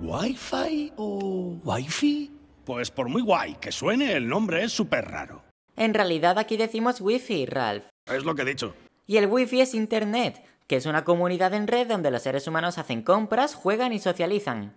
¿Wi-Fi o Wi-Fi? Pues por muy guay que suene, el nombre es súper raro. En realidad aquí decimos Wi-Fi, Ralph. Es lo que he dicho. Y el Wi-Fi es Internet, que es una comunidad en red donde los seres humanos hacen compras, juegan y socializan.